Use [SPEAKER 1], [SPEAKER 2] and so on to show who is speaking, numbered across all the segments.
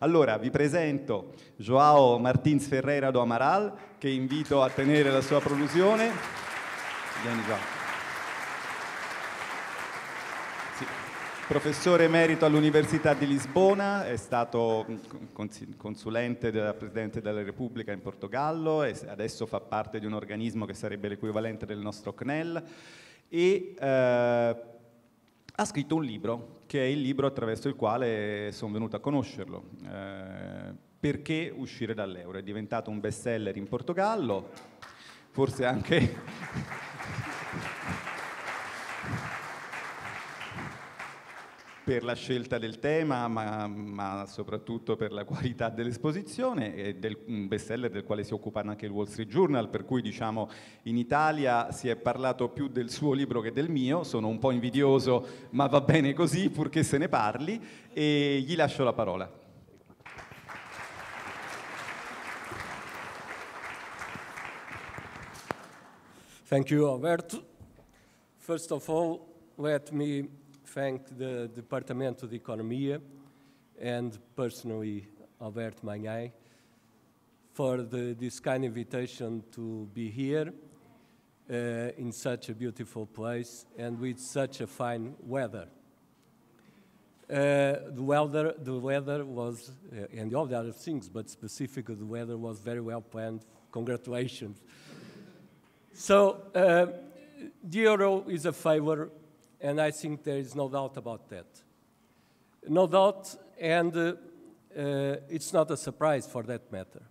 [SPEAKER 1] Allora, vi presento Joao Martins Ferreira do Amaral, che invito a tenere la sua prolusione. Vieni Joao. Professore emerito all'Università di Lisbona, è stato consulente della Presidente della Repubblica in Portogallo e adesso fa parte di un organismo che sarebbe l'equivalente del nostro CNEL e eh, ha scritto un libro, che è il libro attraverso il quale sono venuto a conoscerlo. Eh, perché uscire dall'euro? È diventato un best seller in Portogallo, forse anche... per la scelta del tema, ma, ma soprattutto per la qualità dell'esposizione, e del, un bestseller del quale si occupa anche il Wall Street Journal, per cui diciamo in Italia si è parlato più del suo libro che del mio, sono un po' invidioso, ma va bene così purché se ne parli e gli lascio
[SPEAKER 2] la parola. Thank you, Albert. First of all, let me thank the Departamento de Economia and personally Albert Manhai for the, this kind invitation to be here uh, in such a beautiful place and with such a fine weather. Uh, the weather, the weather was, uh, and all the other things, but specifically the weather was very well planned. Congratulations. so uh, the euro is a favor and I think there is no doubt about that. No doubt, and uh, uh, it's not a surprise for that matter.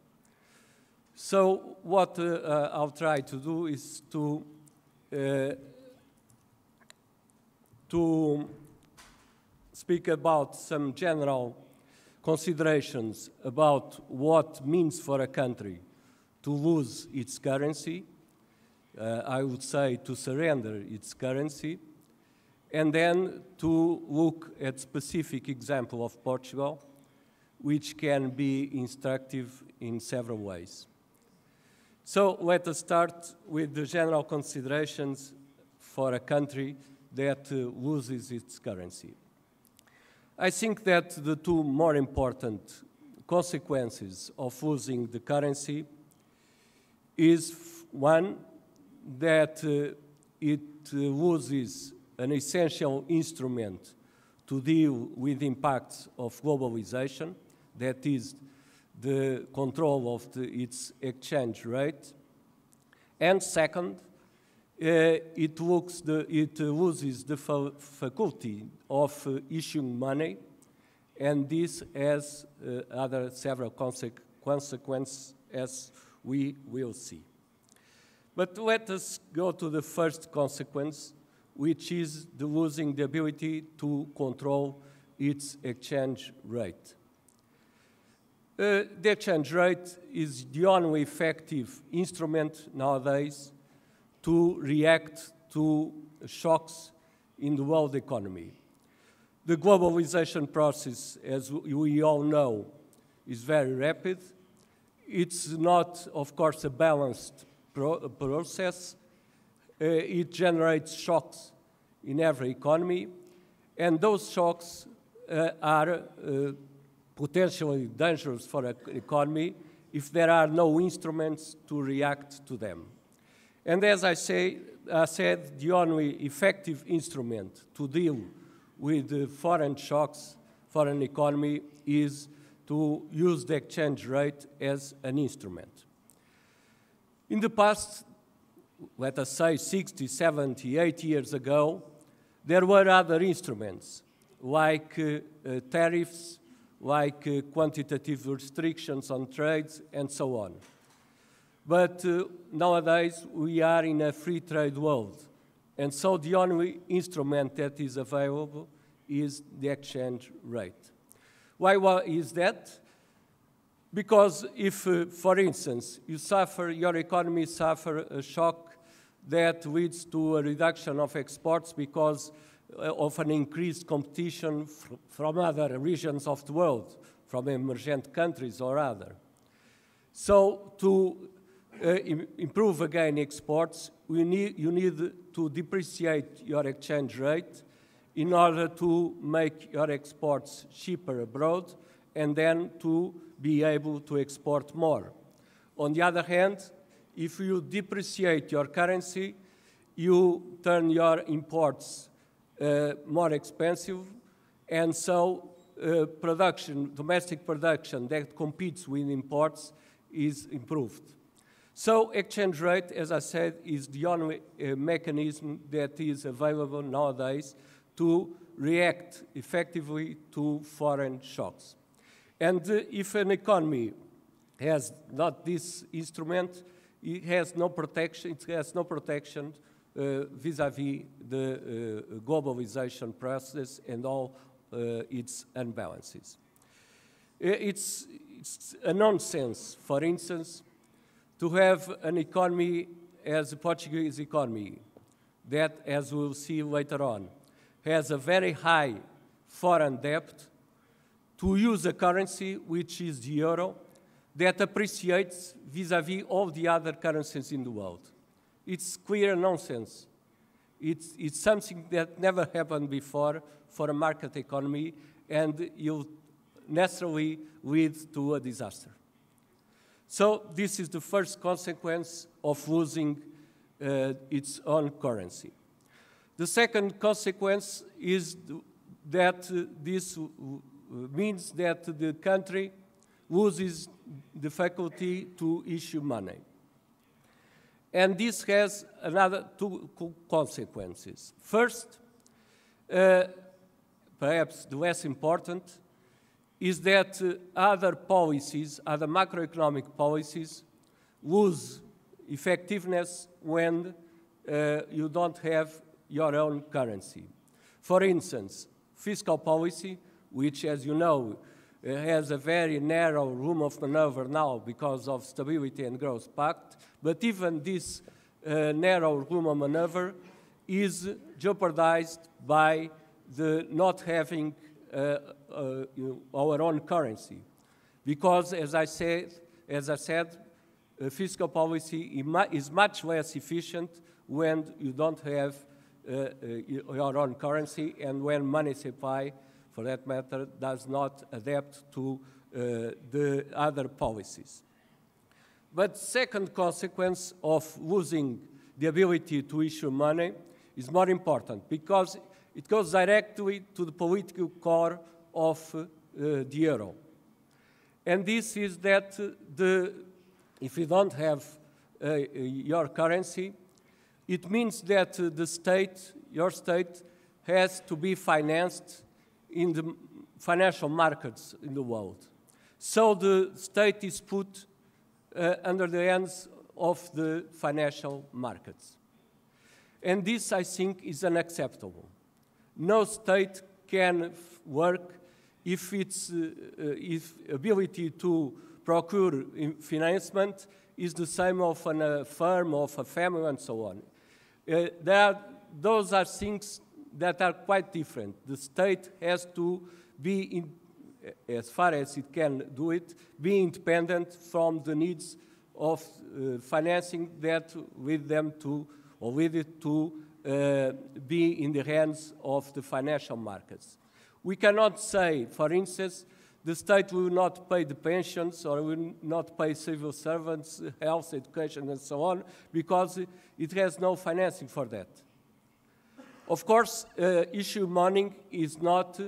[SPEAKER 2] So what uh, uh I'll try to do is to uh, to speak about some general considerations about what means for a country to lose its currency. Uh, I would say to surrender its currency and then to look at specific example of Portugal, which can be instructive in several ways. So let us start with the general considerations for a country that uh, loses its currency. I think that the two more important consequences of losing the currency is one, that uh, it uh, loses an essential instrument to deal with impacts of globalization, that is the control of the, its exchange rate. And second, uh, it, looks the, it loses the fa faculty of uh, issuing money, and this has uh, other several consequences as we will see. But let us go to the first consequence, which is the losing the ability to control its exchange rate. Uh, the exchange rate is the only effective instrument nowadays to react to shocks in the world economy. The globalization process, as we all know, is very rapid. It's not, of course, a balanced pro process. Uh, it generates shocks in every economy, and those shocks uh, are uh, potentially dangerous for an economy if there are no instruments to react to them. And as I, say, I said, the only effective instrument to deal with foreign shocks, for an economy, is to use the exchange rate as an instrument. In the past, let us say 60, 70, 80 years ago, there were other instruments like uh, uh tariffs, like uh, quantitative restrictions on trades, and so on. But uh, nowadays, we are in a free trade world. And so the only instrument that is available is the exchange rate. Why, why is that? Because if, uh, for instance, you suffer, your economy suffer a shock that leads to a reduction of exports because uh, of an increased competition fr from other regions of the world, from emergent countries or other. So to uh, Im improve again exports, we need, you need to depreciate your exchange rate in order to make your exports cheaper abroad and then to be able to export more. On the other hand, if you depreciate your currency, you turn your imports uh, more expensive, and so uh, production, domestic production that competes with imports is improved. So exchange rate, as I said, is the only uh, mechanism that is available nowadays to react effectively to foreign shocks. And uh, if an economy has not this instrument, it has no protection, it has no protection uh, vis-à-vis uh, -vis the uh, globalization process and all uh, its unbalances. It's, it's, a nonsense, for instance, to have an economy as the Portuguese economy that, as we'll see later on, has a very high foreign debt, to use a currency which is the euro, that appreciates vis-à-vis -vis all the other currencies in the world. It's clear nonsense. It's, it's something that never happened before for a market economy, and you naturally lead to a disaster. So this is the first consequence of losing uh, its own currency. The second consequence is that uh, this means that the country loses the faculty to issue money. And this has another two consequences. First, uh, perhaps the less important, is that uh, other policies, other macroeconomic policies, lose effectiveness when uh, you don't have your own currency. For instance, fiscal policy, which, as you know, it has a very narrow room of maneuver now because of Stability and Growth Pact, but even this uh, narrow room of maneuver is jeopardized by the not having uh, uh, you know, our own currency. Because, as I said, as I said uh, fiscal policy is much less efficient when you don't have uh, uh, your own currency and when money supply for that matter, does not adapt to uh, the other policies. But second consequence of losing the ability to issue money is more important because it goes directly to the political core of uh, the euro. And this is that uh, the, if you don't have uh, your currency, it means that uh, the state, your state, has to be financed in the financial markets in the world. So the state is put uh, under the hands of the financial markets. And this, I think, is unacceptable. No state can work if its uh, uh, if ability to procure financement is the same of an, a uh, firm, of a family, and so on. Uh, are, those are things that are quite different. The state has to be, in, as far as it can do it, be independent from the needs of uh, financing that with them to, or with it to uh, be in the hands of the financial markets. We cannot say, for instance, the state will not pay the pensions or will not pay civil servants, health, education, and so on, because it has no financing for that. Of course, uh, issue money is not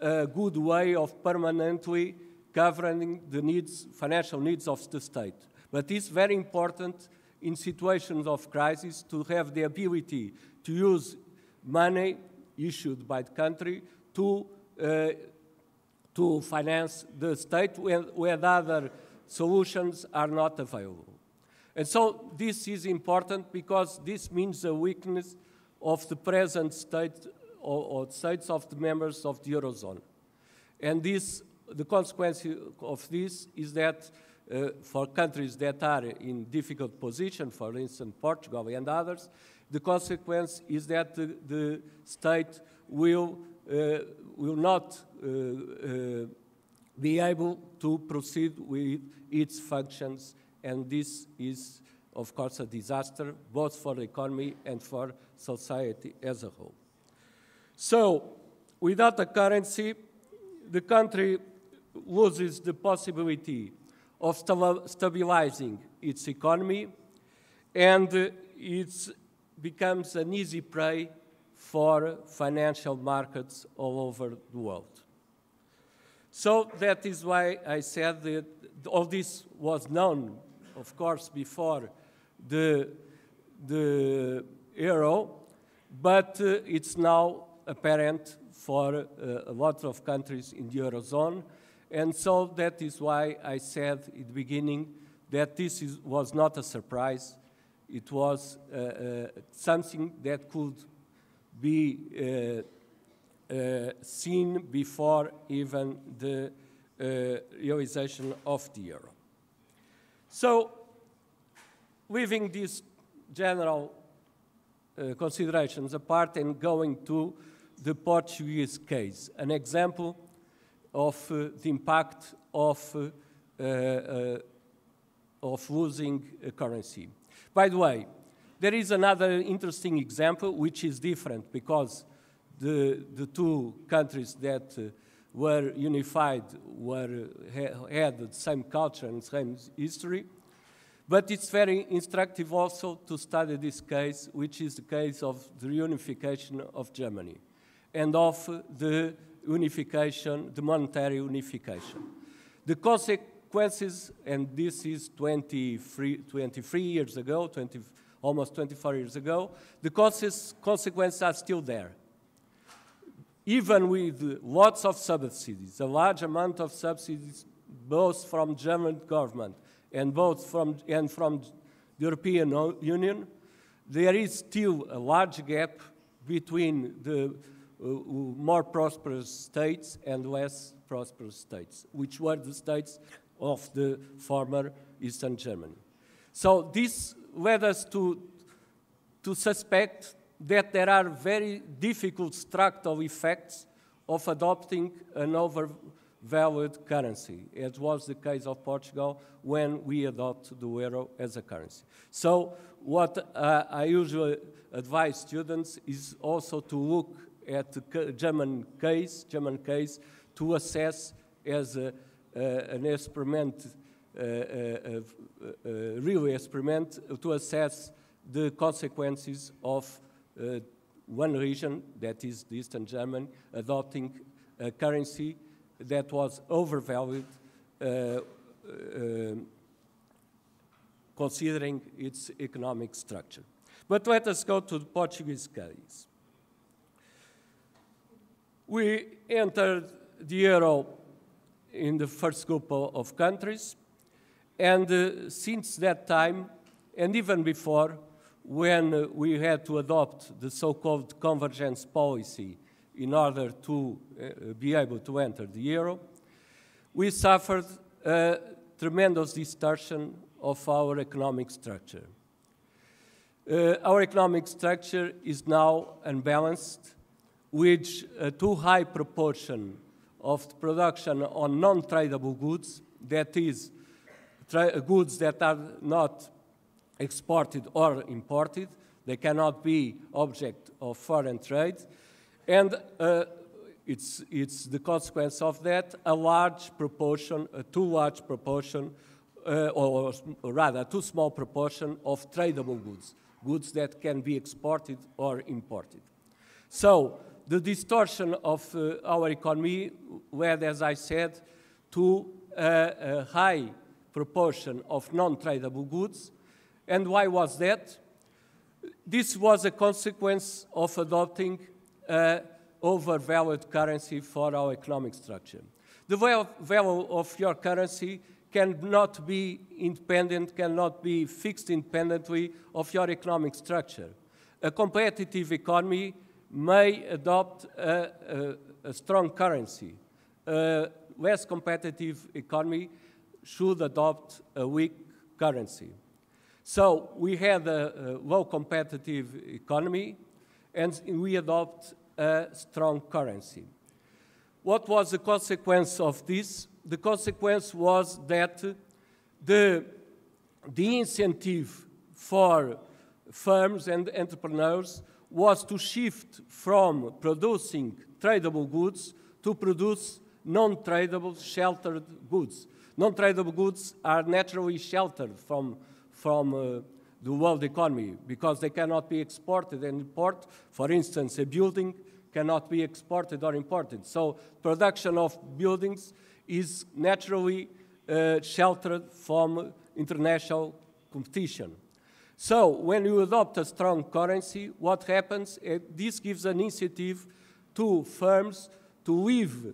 [SPEAKER 2] a good way of permanently governing the needs, financial needs of the state. But it's very important in situations of crisis to have the ability to use money issued by the country to, uh, to finance the state where, when other solutions are not available. And so this is important because this means a weakness of the present state or, or states of the members of the Eurozone. And this, the consequence of this is that uh, for countries that are in difficult position, for instance, Portugal and others, the consequence is that the, the state will, uh, will not uh, uh be able to proceed with its functions, and this is of course, a disaster both for the economy and for society as a whole. So, without a currency, the country loses the possibility of stabilizing its economy and uh, it becomes an easy prey for financial markets all over the world. So that is why I said that all this was known, of course, before the, the euro, but uh, it's now apparent for uh, a lot of countries in the Eurozone. And so that is why I said in the beginning that this is, was not a surprise. It was uh, uh something that could be uh, uh, seen before even the realization of the euro. So leaving these general uh, considerations apart and going to the Portuguese case, an example of uh, the impact of, uh, uh, of losing a currency. By the way, there is another interesting example which is different because the, the two countries that uh, were unified were, had the same culture and same history, but it's very instructive also to study this case, which is the case of the reunification of Germany and of the unification, the monetary unification. The consequences, and this is 23, 23 years ago, 20, almost 24 years ago, the consequences are still there. Even with lots of subsidies, a large amount of subsidies, both from German government and both from, and from the European Union, there is still a large gap between the uh, more prosperous states and less prosperous states, which were the states of the former Eastern Germany. So this led us to, to suspect that there are very difficult structural effects of adopting an over valid currency, as was the case of Portugal when we adopted the euro as a currency. So what uh, I usually advise students is also to look at the German case, German case to assess as a, uh, an experiment, uh, uh, uh, uh really experiment to assess the consequences of one region, that is the Eastern Germany, adopting a currency that was overvalued uh, uh, considering its economic structure. But let us go to the Portuguese case. We entered the euro in the first group of countries, and uh, since that time, and even before, when we had to adopt the so-called convergence policy in order to uh, be able to enter the euro, we suffered a tremendous distortion of our economic structure. Uh, our economic structure is now unbalanced, with a uh, too high proportion of production on non-tradable goods, that is, uh, goods that are not exported or imported, they cannot be object of foreign trade, and uh, it's, it's the consequence of that, a large proportion, a too large proportion, uh, or, or rather, a too small proportion of tradable goods, goods that can be exported or imported. So the distortion of uh, our economy led, as I said, to a high proportion of non-tradable goods. And why was that? This was a consequence of adopting overvalued currency for our economic structure. The value of your currency cannot be independent, cannot be fixed independently of your economic structure. A competitive economy may adopt a, a, a strong currency. A less competitive economy should adopt a weak currency. So we had a, a low competitive economy, and we adopt a strong currency. What was the consequence of this? The consequence was that the, the incentive for firms and entrepreneurs was to shift from producing tradable goods to produce non-tradable sheltered goods. Non-tradable goods are naturally sheltered from, from uh, the world economy because they cannot be exported and imported. For instance, a building cannot be exported or imported. So production of buildings is naturally uh, sheltered from international competition. So when you adopt a strong currency, what happens? Uh, this gives an incentive to firms to leave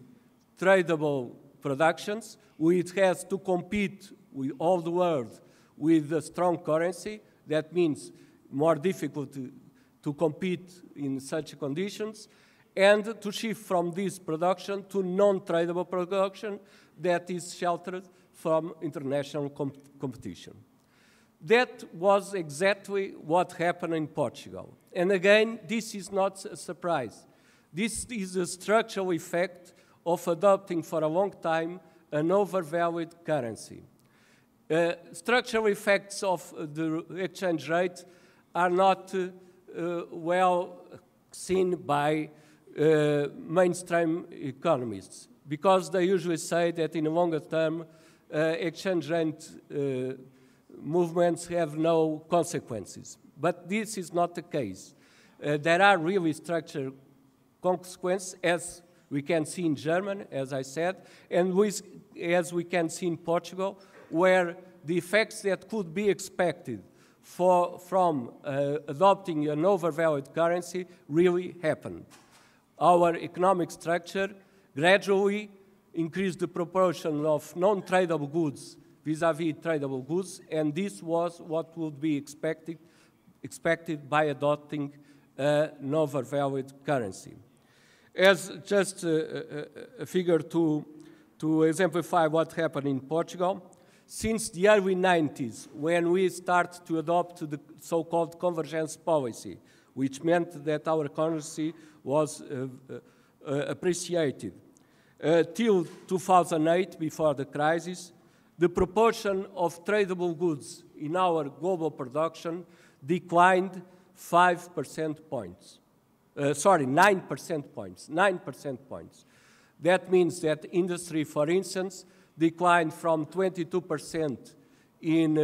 [SPEAKER 2] tradable productions, which has to compete with all the world with a strong currency, that means more difficult to, to compete in such conditions and to shift from this production to non-tradable production that is sheltered from international comp competition. That was exactly what happened in Portugal. And again, this is not a surprise. This is a structural effect of adopting for a long time an overvalued currency. Uh, structural effects of the exchange rate are not uh, uh, well seen by uh, mainstream economists because they usually say that in the longer term, uh, exchange rate uh, movements have no consequences. But this is not the case. there are really structural consequences, as we can see in Germany, as I said, and as we can see in Portugal, where the effects that could be expected for, from uh, adopting an overvalued currency really happened. Our economic structure gradually increased the proportion of non-tradable goods vis-à-vis -vis tradable goods, and this was what would be expected, expected by adopting uh, an overvalued currency. As just a, a, a figure to, to exemplify what happened in Portugal, since the early 90s, when we started to adopt the so-called convergence policy, which meant that our currency was uh, uh, uh appreciated, uh, till 2008, before the crisis, the proportion of tradable goods in our global production declined 5 percent points. Uh, sorry, 9 percent points, 9 percent points. That means that industry, for instance, declined from 22% in uh,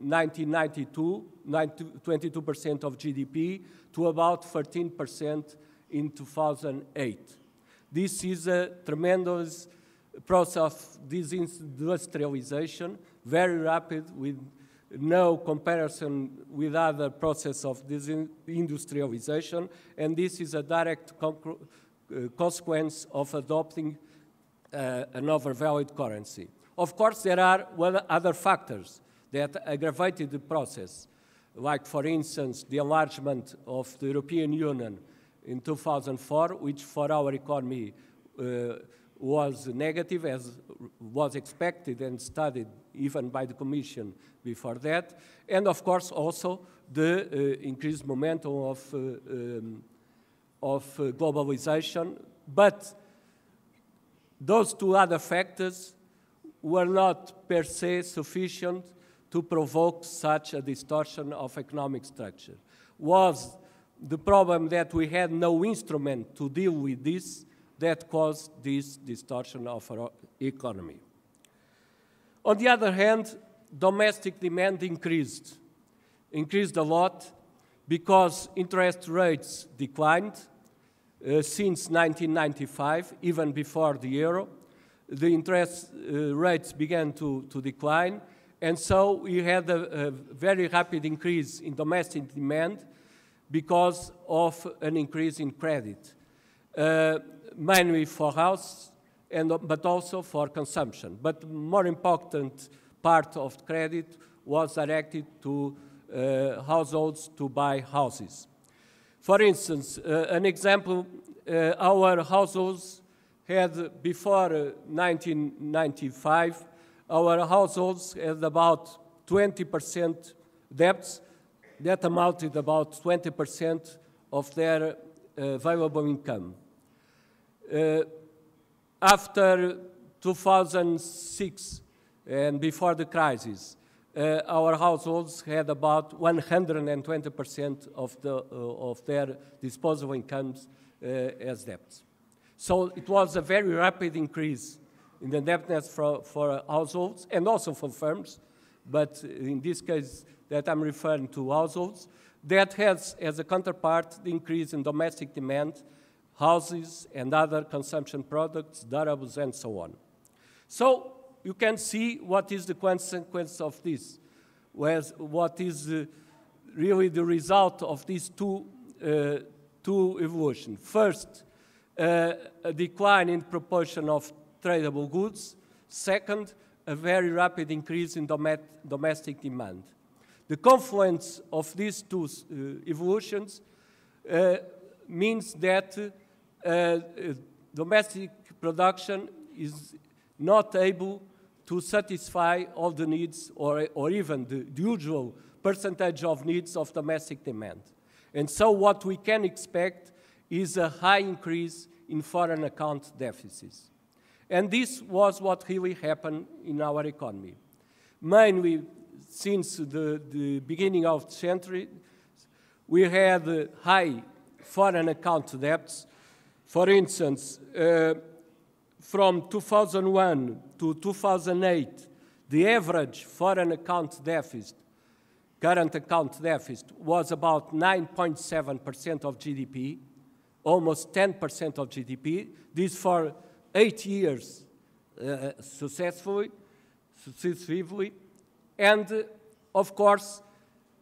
[SPEAKER 2] 1992, 22% of GDP, to about 13% in 2008. This is a tremendous process of disindustrialization, very rapid, with no comparison with other processes of disindustrialization, and this is a direct uh, consequence of adopting uh, an overvalued currency. Of course, there are other factors that aggravated the process, like, for instance, the enlargement of the European Union in 2004, which for our economy uh, was negative, as was expected and studied even by the Commission before that, and of course also the uh, increased momentum of, uh, um, of uh, globalization, but those two other factors were not per se sufficient to provoke such a distortion of economic structure. Was the problem that we had no instrument to deal with this that caused this distortion of our economy. On the other hand, domestic demand increased, increased a lot because interest rates declined uh, since 1995, even before the euro. The interest uh, rates began to, to decline, and so we had a, a, very rapid increase in domestic demand because of an increase in credit, uh, mainly for house, and, but also for consumption. But more important part of credit was directed to uh, households to buy houses. For instance, uh, an example, uh, our households had before uh, 1995, our households had about 20% debts. That amounted about 20% of their uh, available income. Uh, after 2006 and before the crisis, uh, our households had about 120% of, the, uh, of their disposable incomes uh, as debts. So it was a very rapid increase in the debtness for, for households and also for firms, but in this case that I'm referring to households, that has as a counterpart the increase in domestic demand, houses and other consumption products, durables and so on. So you can see what is the consequence of this, whereas what is uh, really the result of these two, uh, two evolutions: First, uh, a decline in proportion of tradable goods. Second, a very rapid increase in domestic demand. The confluence of these two uh, evolutions uh, means that uh, domestic production is not able to satisfy all the needs or, or even the, the usual percentage of needs of domestic demand. And so what we can expect is a high increase in foreign account deficits. And this was what really happened in our economy. Mainly since the, the beginning of the century, we had high foreign account debts. For instance, uh, from 2001 to 2008, the average foreign account deficit, current account deficit, was about 9.7% of GDP, almost 10% of GDP. This for eight years uh, successfully, successively. And uh, of course,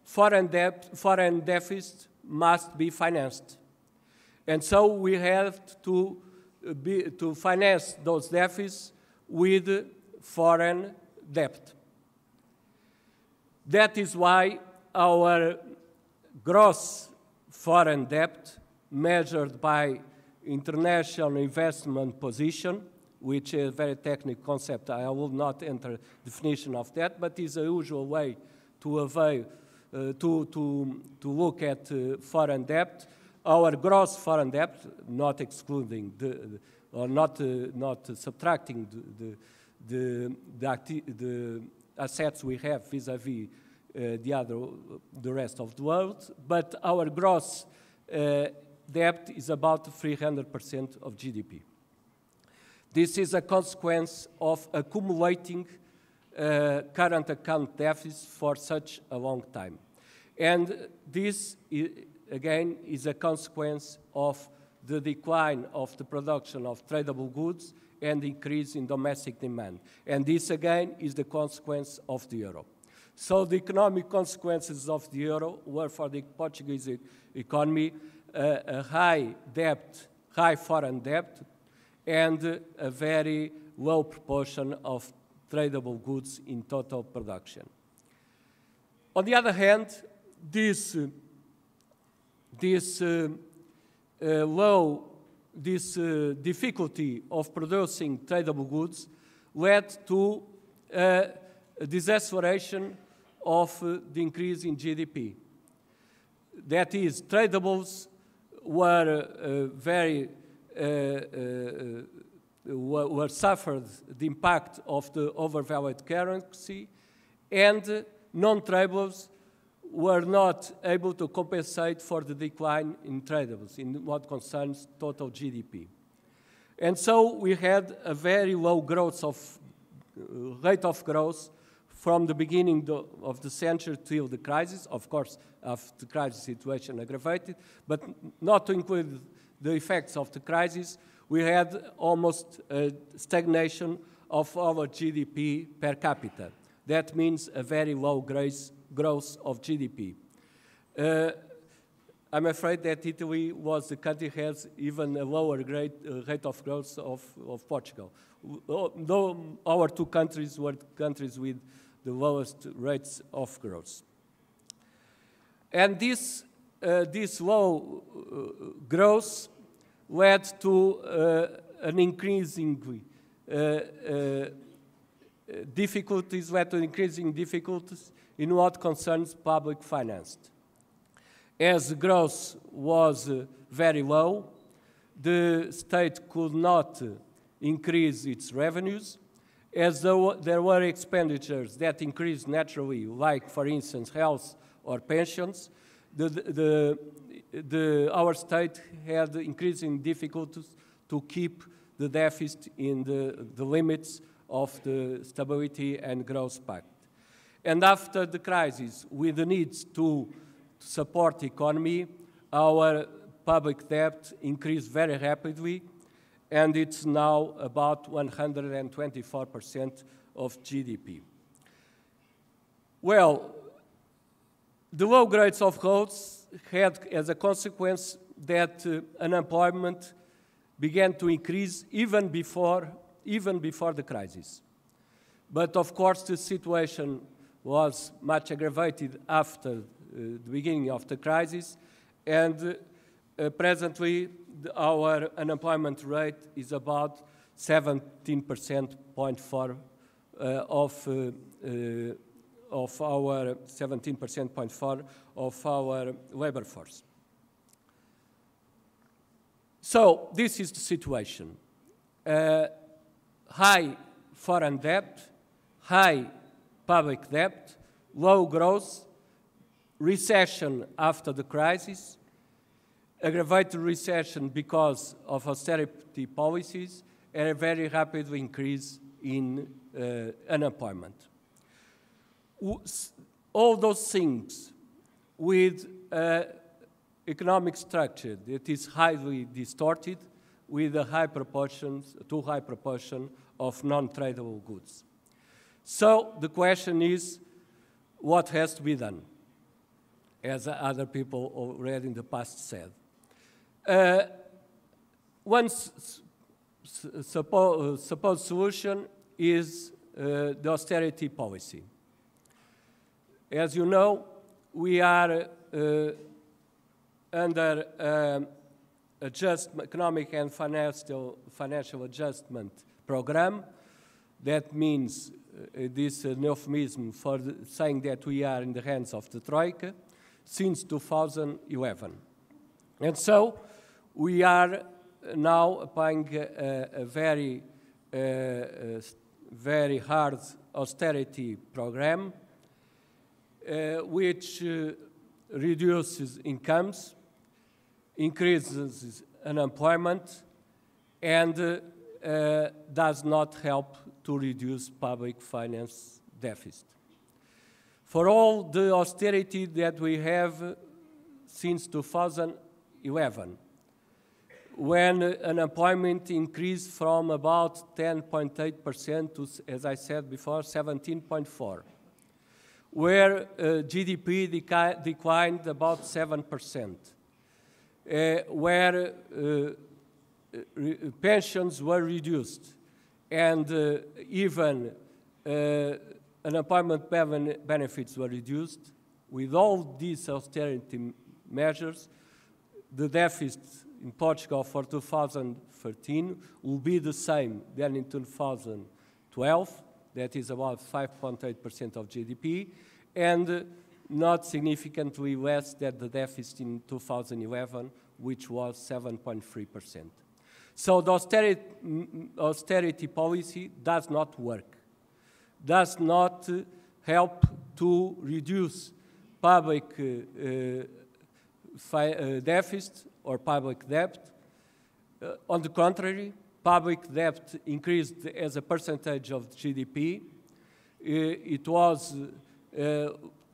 [SPEAKER 2] foreign debt, foreign deficit must be financed. And so we have to be, to finance those deficits with foreign debt. That is why our gross foreign debt, measured by international investment position, which is a very technical concept. I will not enter definition of that, but is a usual way to, avail, uh, to, to, to look at uh, foreign debt our gross foreign debt, not excluding the, or not, uh, not subtracting the, the, the, the, assets we have vis-a-vis uh, the other, the rest of the world, but our gross uh, debt is about 300% of GDP. This is a consequence of accumulating uh, current account deficits for such a long time. And this again, is a consequence of the decline of the production of tradable goods and increase in domestic demand. And this, again, is the consequence of the euro. So the economic consequences of the euro were for the Portuguese economy uh, a high debt, high foreign debt, and a very low proportion of tradable goods in total production. On the other hand, this this uh, uh, low, this uh, difficulty of producing tradable goods led to a deceleration of the increase in GDP. That is, tradables were very were, suffered the impact of the overvalued currency, and non tradables were not able to compensate for the decline in tradables in what concerns total GDP. And so we had a very low growth of uh, rate of growth from the beginning of the century till the crisis, of course, after the crisis situation aggravated, but not to include the effects of the crisis, we had almost a stagnation of our GDP per capita. That means a very low growth growth of GDP. Uh, I'm afraid that Italy was the country has even a lower rate uh, rate of growth of, of Portugal. Uh, though our two countries were countries with the lowest rates of growth. And this, uh, this low uh, growth led to uh, an increasingly difficulties, led to increasing difficulties in what concerns public finance. As growth was very low, the state could not increase its revenues, as there were expenditures that increased naturally, like, for instance, health or pensions, the, the, the, our state had increasing difficulties to keep the deficit in the, the limits of the Stability and Growth Pact. And after the crisis, with the need to support the economy, our public debt increased very rapidly, and it's now about 124% of GDP. Well, the low grades of roads had as a consequence that uh, unemployment began to increase even before, even before the crisis. But of course, the situation was much aggravated after uh, the beginning of the crisis, and uh, presently our unemployment rate is about 17.4 uh, of uh, uh, of our 17.4 of our labor force. So this is the situation. Uh, high foreign debt, high public debt, low growth, recession after the crisis, aggravated recession because of austerity policies, and a very rapid increase in uh, unemployment. All those things with uh, economic structure that is highly distorted with a high proportion, too high proportion of non-tradable goods. So the question is, what has to be done, as other people already in the past said. Uh, one suppo uh, supposed solution is uh, the austerity policy. As you know, we are uh, under um, adjustment, economic and financial, financial adjustment program. That means Eh, this euphemism eh, for the, saying that we are in the hands of the Troika since 2011. And so we are eh, now applying a, a very, uh, very hard austerity program, uh, which uh, reduces incomes, increases unemployment, and does not help to reduce public finance deficit. For all the austerity that we have since 2011, when unemployment increased from about 10.8% to, as I said before, 17.4, where uh, GDP deca- declined about 7%, uh, where uh, uh pensions were reduced, and uh, even uh, unemployment benefits were reduced. With all these austerity measures, the deficit in Portugal for 2013 will be the same than in 2012, that is about 5.8% of GDP, and not significantly less than the deficit in 2011, which was 7.3%. So the austerity, austerity policy does not work, does not help to reduce public uh, uh, uh, deficit or public debt. Uh, on the contrary, public debt increased as a percentage of GDP. Uh, it was uh,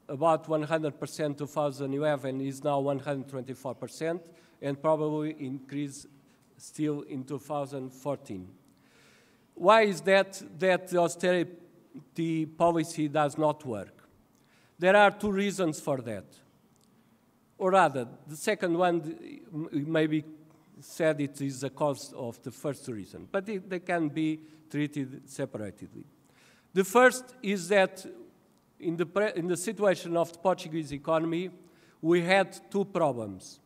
[SPEAKER 2] about 100% 2011 is now 124% and probably increase still in 2014. Why is that that the austerity policy does not work? There are two reasons for that. Or rather, the second one maybe said it is the cause of the first reason, but it, they can be treated separately. The first is that in the, in the situation of the Portuguese economy, we had two problems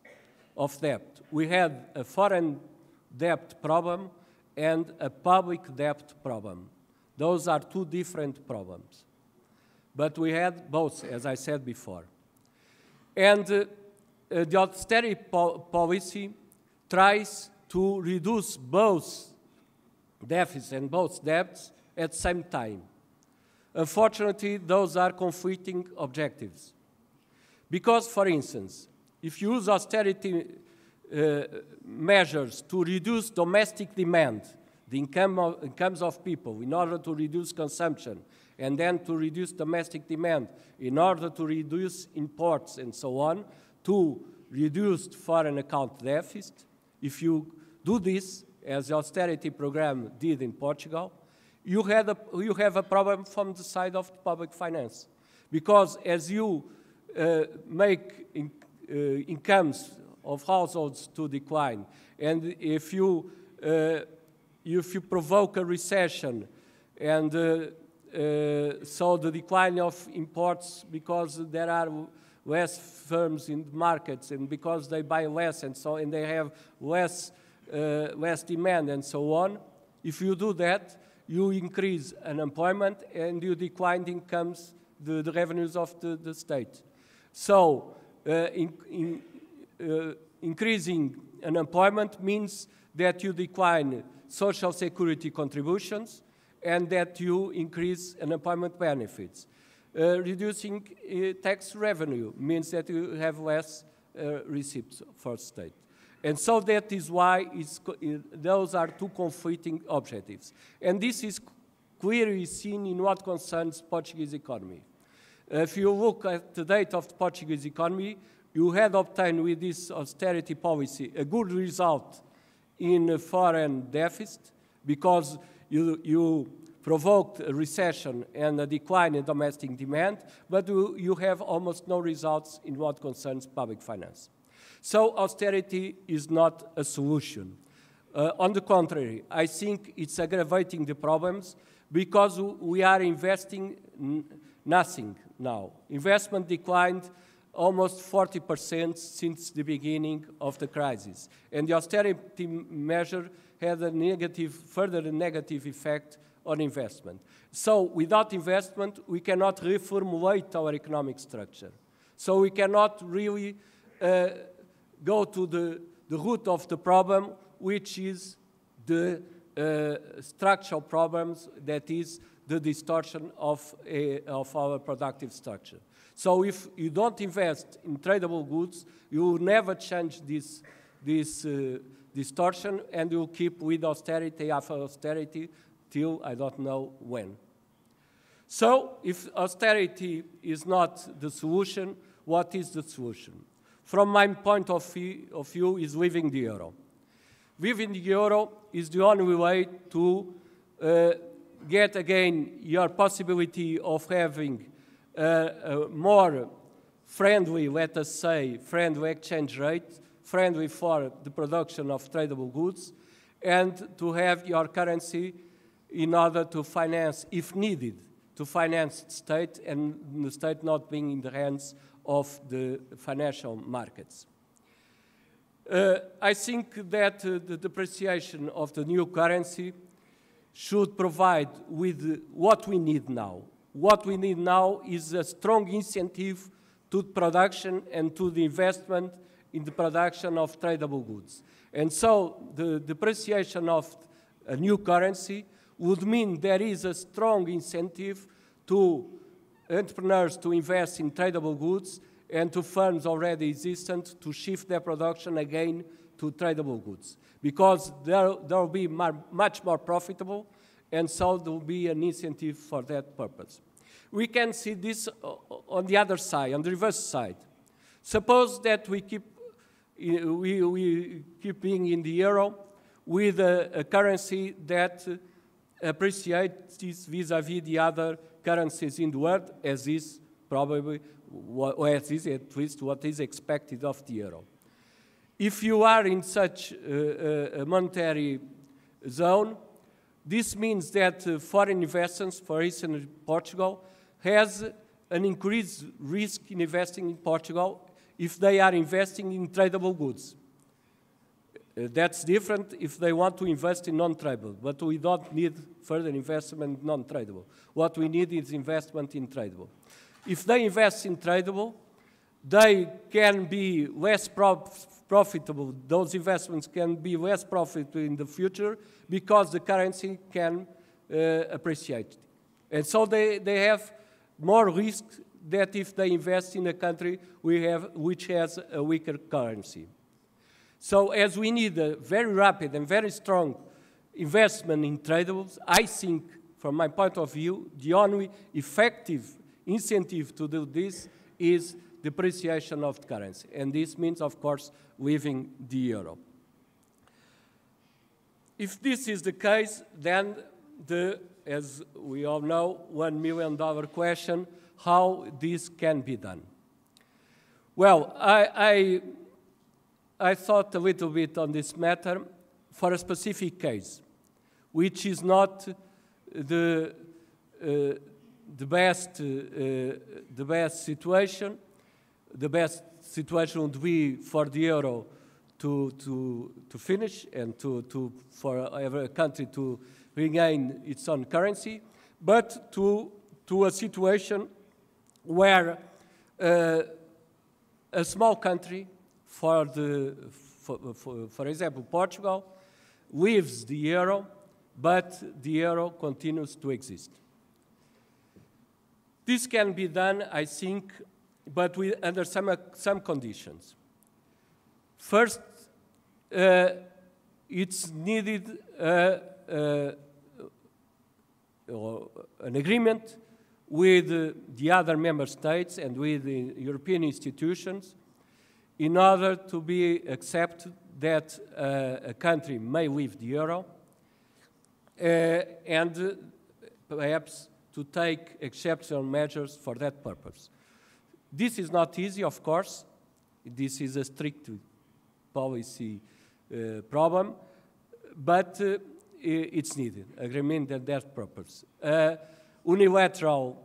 [SPEAKER 2] of debt. We had a foreign debt problem and a public debt problem. Those are two different problems. But we had both, as I said before. And uh, the austerity po policy tries to reduce both deficits and both debts at the same time. Unfortunately, those are conflicting objectives. Because, for instance, if you use austerity uh, measures to reduce domestic demand, the income of, incomes of people, in order to reduce consumption, and then to reduce domestic demand, in order to reduce imports and so on, to reduce foreign account deficit. If you do this, as the austerity program did in Portugal, you, had a, you have a problem from the side of the public finance. Because as you uh, make in, uh, incomes of households to decline. And if you, uh, if you provoke a recession and uh, uh, so the decline of imports because there are less firms in the markets and because they buy less and so and they have less uh, less demand and so on if you do that you increase unemployment and you decline incomes the, the revenues of the, the state so uh, in, in uh, increasing unemployment means that you decline social security contributions and that you increase unemployment benefits. Uh, reducing uh, tax revenue means that you have less uh, receipts for state. And so that is why uh, those are two conflicting objectives. And this is clearly seen in what concerns Portuguese economy. If you look at the data of the Portuguese economy, you had obtained with this austerity policy a good result in foreign deficit because you, you provoked a recession and a decline in domestic demand, but you, you have almost no results in what concerns public finance. So austerity is not a solution. Uh, on the contrary, I think it's aggravating the problems because we are investing nothing now. Investment declined almost 40% since the beginning of the crisis. And the austerity measure had a negative, further negative effect on investment. So without investment, we cannot reformulate our economic structure. So we cannot really uh, go to the, the root of the problem, which is the uh, structural problems, that is the distortion of, a, uh, of our productive structure. So if you don't invest in tradable goods, you will never change this, this uh, distortion and you'll keep with austerity after austerity till I don't know when. So if austerity is not the solution, what is the solution? From my point of view, is leaving the euro. Leaving the euro is the only way to uh, get again your possibility of having a uh, uh, more friendly, let us say, friendly exchange rate, friendly for the production of tradable goods, and to have your currency in order to finance, if needed, to finance the state and the state not being in the hands of the financial markets. Uh, I think that uh, the depreciation of the new currency should provide with what we need now, what we need now is a strong incentive to production and to the investment in the production of tradable goods. And so the depreciation of a new currency would mean there is a strong incentive to entrepreneurs to invest in tradable goods and to firms already existent to shift their production again to tradable goods because they'll, they'll be much more profitable and so there will be an incentive for that purpose. We can see this uh, uh, on the other side, on the reverse side. Suppose that we keep, uh, we, we keep being in the euro with a, a currency that appreciates vis-à-vis -vis the other currencies in the world, as is probably, or as is at least what is expected of the euro. If you are in such a, a monetary zone, this means that uh, foreign investments, for instance, in Portugal, has an increased risk in investing in Portugal if they are investing in tradable goods. Uh, that's different if they want to invest in non-tradable, but we don't need further investment in non-tradable. What we need is investment in tradable. If they invest in tradable, they can be less prof profitable. Those investments can be less profitable in the future because the currency can uh, appreciate. And so they, they have more risk that if they invest in a country we have, which has a weaker currency. So as we need a very rapid and very strong investment in tradables, I think, from my point of view, the only effective incentive to do this is depreciation of currency. And this means, of course, leaving the euro. If this is the case, then the, as we all know, $1 million question, how this can be done. Well, I, I, I thought a little bit on this matter for a specific case, which is not the, uh, the, best, uh, uh the best situation, the best situation would be for the euro to, to, to finish and to, to, for every country to regain its own currency, but to, to a situation where uh, a small country, for, the, for, for, for example, Portugal, leaves the euro, but the euro continues to exist. This can be done, I think, but under some, uh, some conditions. First, uh, it's needed uh, uh, an agreement with the other member states and with the European institutions in order to be accepted that uh, a country may leave the euro and perhaps to take exceptional measures for that purpose. This is not easy, of course. This is a strict policy uh, problem, but uh, it's needed, agreement at that purpose. Uh, unilateral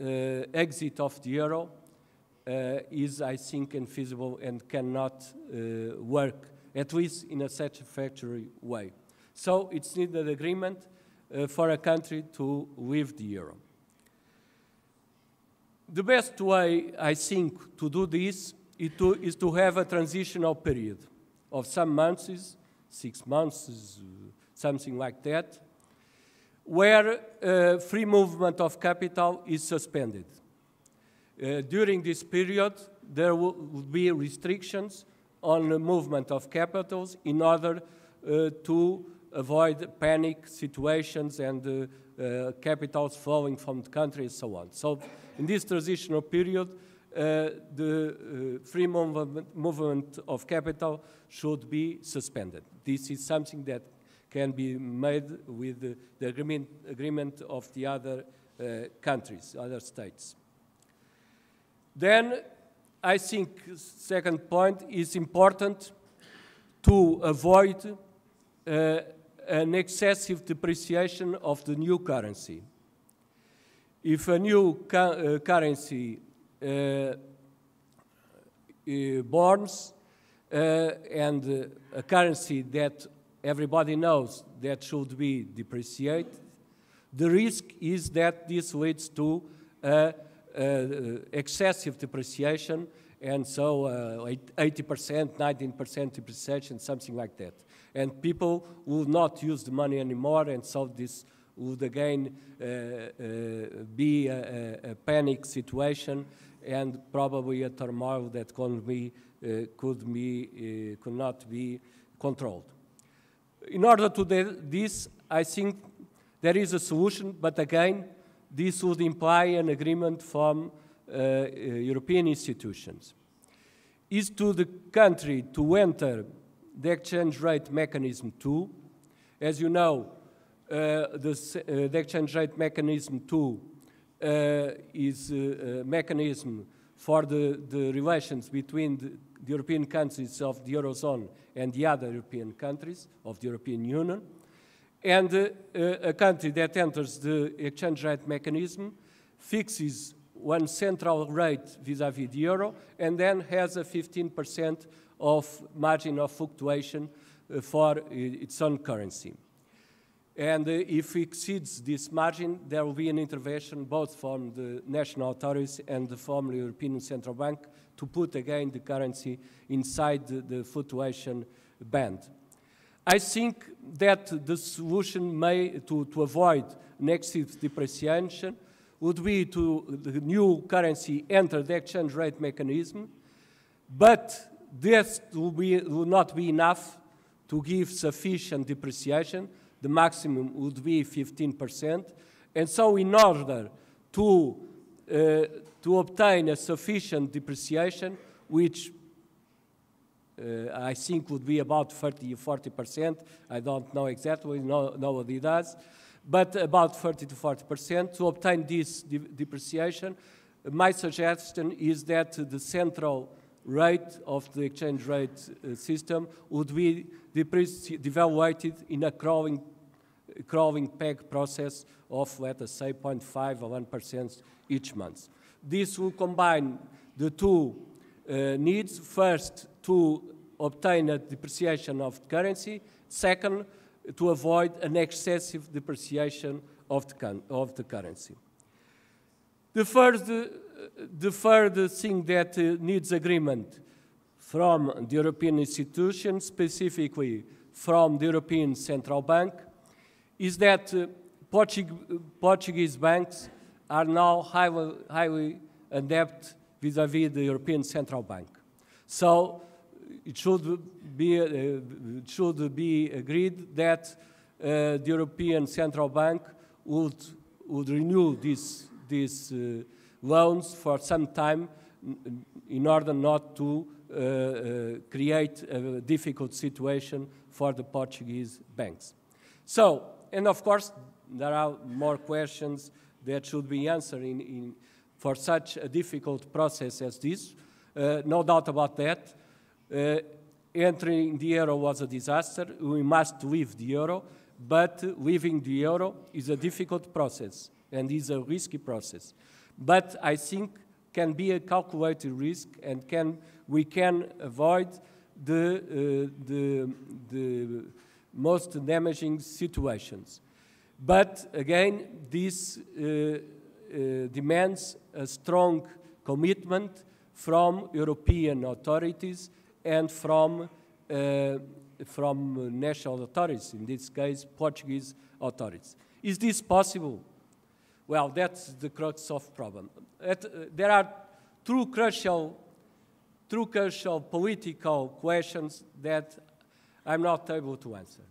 [SPEAKER 2] uh, exit of the euro uh, is, I think, infeasible and cannot uh, work, at least in a satisfactory way. So it's needed agreement for a country to leave the euro. The best way, I think, to do this is to, is to have a transitional period of some months, six months, something like that, where uh, free movement of capital is suspended. Uh, during this period, there will be restrictions on the movement of capitals in order uh, to avoid panic situations and uh, uh, capitals flowing from the country and so on. So in this transitional period, uh, the uh, free movement, movement, of capital should be suspended. This is something that can be made with the, the agreement, agreement, of the other uh, countries, other states. Then I think second point is important to avoid uh, an excessive depreciation of the new currency if a new uh, currency uh, uh, bonds and a currency that everybody knows that should be depreciated, the risk is that this leads to uh, uh, excessive depreciation, and so uh, 80%, 19% depreciation, something like that. And people will not use the money anymore, and so this would again uh, uh, be a, a, panic situation and probably a turmoil that uh, could be, could, be could not be controlled. In order to do this, I think there is a solution, but again, this would imply an agreement from uh, European institutions. Is to the country to enter the exchange rate mechanism too. As you know, uh, the, the, uh, exchange rate mechanism two uh, is a mechanism for the, the relations between the, the European countries of the Eurozone and the other European countries of the European Union. And uh, a country that enters the exchange rate mechanism fixes one central rate vis-à-vis -vis the euro and then has a 15% of margin of fluctuation uh, for its own currency. And uh, if it exceeds this margin, there will be an intervention both from the national authorities and the former European Central Bank to put again the currency inside the, the fluctuation band. I think that the solution may, to, to avoid negative depreciation would be to the new currency enter the exchange rate mechanism, but this will, be, will not be enough to give sufficient depreciation the maximum would be 15%. And so in order to, uh, to obtain a sufficient depreciation, which uh, I think would be about 30 or 40%, I don't know exactly, no, nobody does, but about 30 to 40% to obtain this de depreciation. My suggestion is that the central rate of the exchange rate uh, system would be devaluated in a crawling, crawling peg process of, let us say, 0.5 or 1% each month. This will combine the two uh, needs, first to obtain a depreciation of currency, second to avoid an excessive depreciation of the, of the currency. The first uh, the third thing that uh, needs agreement from the European institutions, specifically from the European Central Bank, is that uh, Portug Portuguese banks are now highly, highly adept vis-à-vis -vis the European Central Bank. So it should be, uh, it should be agreed that uh, the European Central Bank would, would renew this, this uh, loans for some time in order not to uh, uh, create a difficult situation for the Portuguese banks. So, and of course, there are more questions that should be answered in, in for such a difficult process as this. Uh, no doubt about that. Uh, entering the euro was a disaster. We must leave the euro, but leaving the euro is a difficult process and is a risky process but I think can be a calculated risk and can, we can avoid the, uh, the, the most damaging situations. But again, this uh, uh, demands a strong commitment from European authorities and from, uh, from national authorities, in this case, Portuguese authorities. Is this possible? Well, that's the crux of problem. At, uh, there are two crucial, two crucial political questions that I'm not able to answer.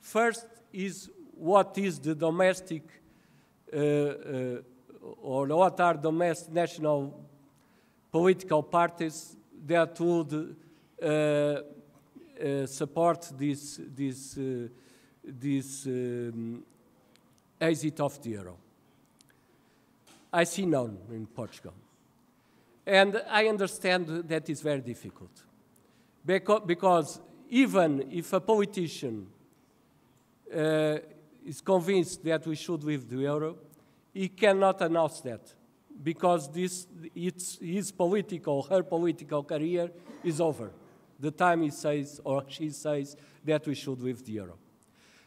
[SPEAKER 2] First is what is the domestic uh, uh, or what are domestic national political parties that would uh, uh support this, this, uh, this um, exit of the euro. I see none in Portugal. And I understand that is very difficult. Because even if a politician uh, is convinced that we should leave the euro, he cannot announce that because this, his political, her political career is over. The time he says or she says that we should leave the euro.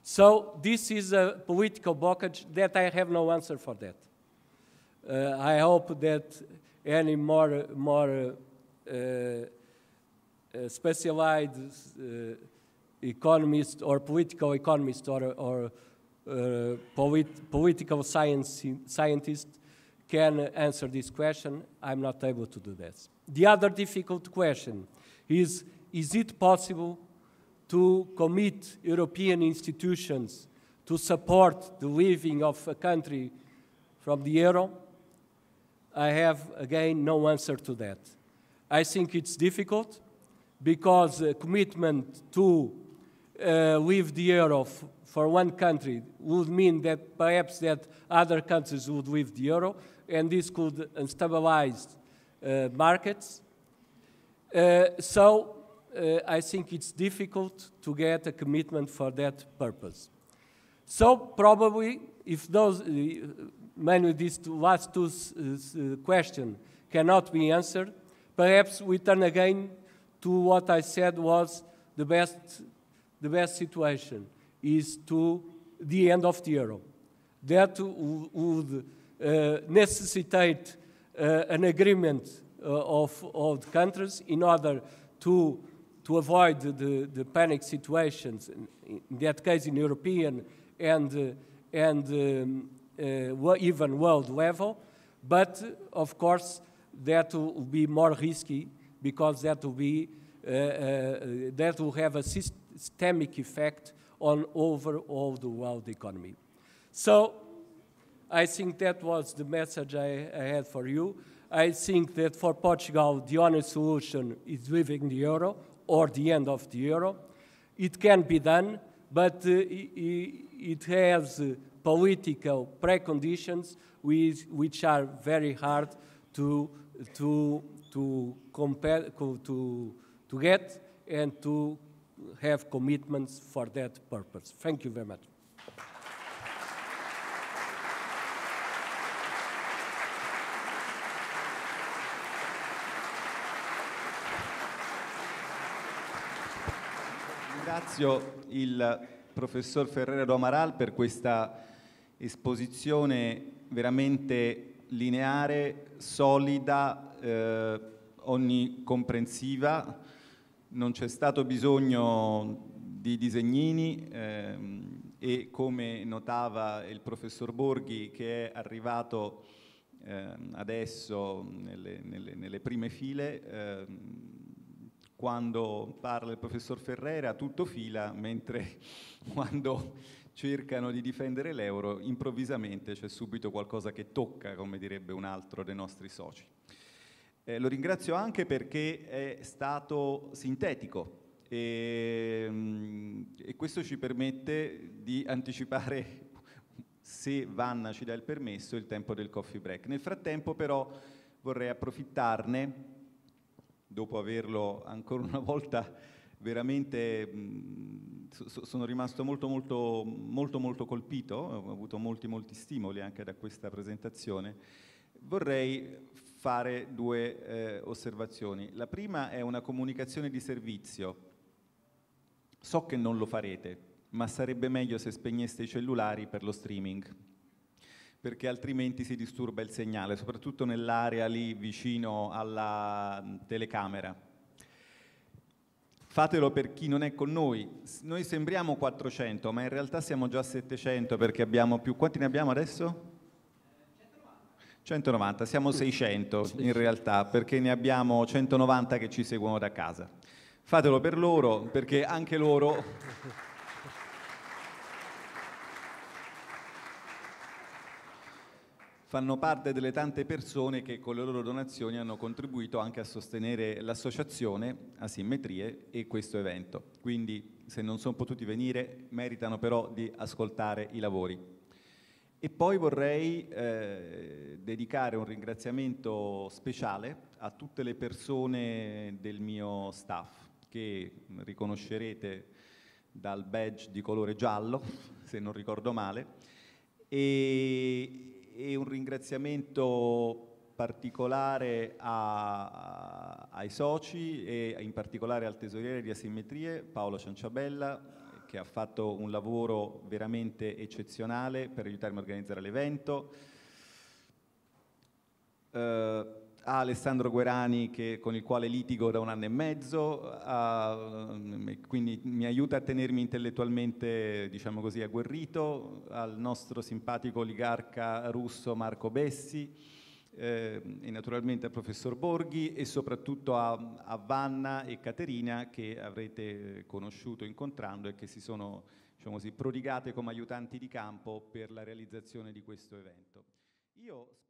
[SPEAKER 2] So this is a political blockage that I have no answer for that. Uh, I hope that any more, more uh, uh, specialized uh, economist or political economist or, or polit political science, scientist can answer this question. I'm not able to do that. The other difficult question is, is it possible to commit European institutions to support the leaving of a country from the euro? I have, again, no answer to that. I think it's difficult because a commitment to uh, leave the euro for one country would mean that perhaps that other countries would leave the euro, and this could stabilize uh, markets. Uh, so uh, I think it's difficult to get a commitment for that purpose. So probably if those, uh, mainly these two, last two uh, questions cannot be answered, perhaps we turn again to what I said was the best, the best situation is to the end of the euro. That would uh, necessitate uh, an agreement uh, of all the countries in order to, to avoid the, the panic situations, in, in that case in European and uh, and um, uh, even world level, but of course that will be more risky because that will be uh, uh, that will have a systemic effect on overall the world economy. So I think that was the message I, I, had for you. I think that for Portugal, the only solution is leaving the euro or the end of the euro. It can be done, but uh, it has uh, political preconditions which, which are very hard to, to, to, compare, to, to get and to have commitments for that purpose. Thank you very much.
[SPEAKER 1] Ringrazio il professor Ferrero Amaral per questa esposizione veramente lineare, solida, eh, onnicomprensiva. Non c'è stato bisogno di disegnini eh, e come notava il professor Borghi che è arrivato eh, adesso nelle, nelle, nelle, prime file, ehm, quando parla il professor Ferrera tutto fila, mentre quando cercano di difendere l'euro improvvisamente c'è subito qualcosa che tocca, come direbbe un altro dei nostri soci. Eh, lo ringrazio anche perché è stato sintetico e, mm, e questo ci permette di anticipare, se Vanna ci dà il permesso, il tempo del coffee break. Nel frattempo però vorrei approfittarne dopo averlo ancora una volta veramente mh, so, sono rimasto molto, molto, molto, molto colpito, ho avuto molti, molti stimoli anche da questa presentazione. Vorrei fare due eh, osservazioni. La prima è una comunicazione di servizio. So che non lo farete, ma sarebbe meglio se spegneste i cellulari per lo streaming perché altrimenti si disturba il segnale, soprattutto nell'area lì vicino alla mm, telecamera. Fatelo per chi non è con noi. Noi sembriamo 400, ma in realtà siamo già 700 perché abbiamo più... Quanti ne abbiamo adesso? 190, siamo 600 in realtà perché ne abbiamo 190 che ci seguono da casa. Fatelo per loro perché anche loro fanno parte delle tante persone che con le loro donazioni hanno contribuito anche a sostenere l'associazione Asimmetrie e questo evento. Quindi se non sono potuti venire meritano però di ascoltare i lavori. E poi vorrei eh, dedicare un ringraziamento speciale a tutte le persone del mio staff che riconoscerete dal badge di colore giallo, se non ricordo male, e, e un ringraziamento particolare a, ai soci e in particolare al tesoriere di Asimmetrie, Paolo Cianciabella, che ha fatto un lavoro veramente eccezionale per aiutarmi a organizzare l'evento. Uh, a Alessandro Guerani che, con il quale litigo da un anno e mezzo, a, mm, quindi mi aiuta a tenermi intellettualmente, diciamo così, agguerrito, al nostro simpatico oligarca russo Marco Bessi, eh, e naturalmente al professor Borghi e soprattutto a, a Vanna e Caterina che avrete conosciuto incontrando e che si sono diciamo così, prodigate come aiutanti di campo per la realizzazione di questo evento. Io...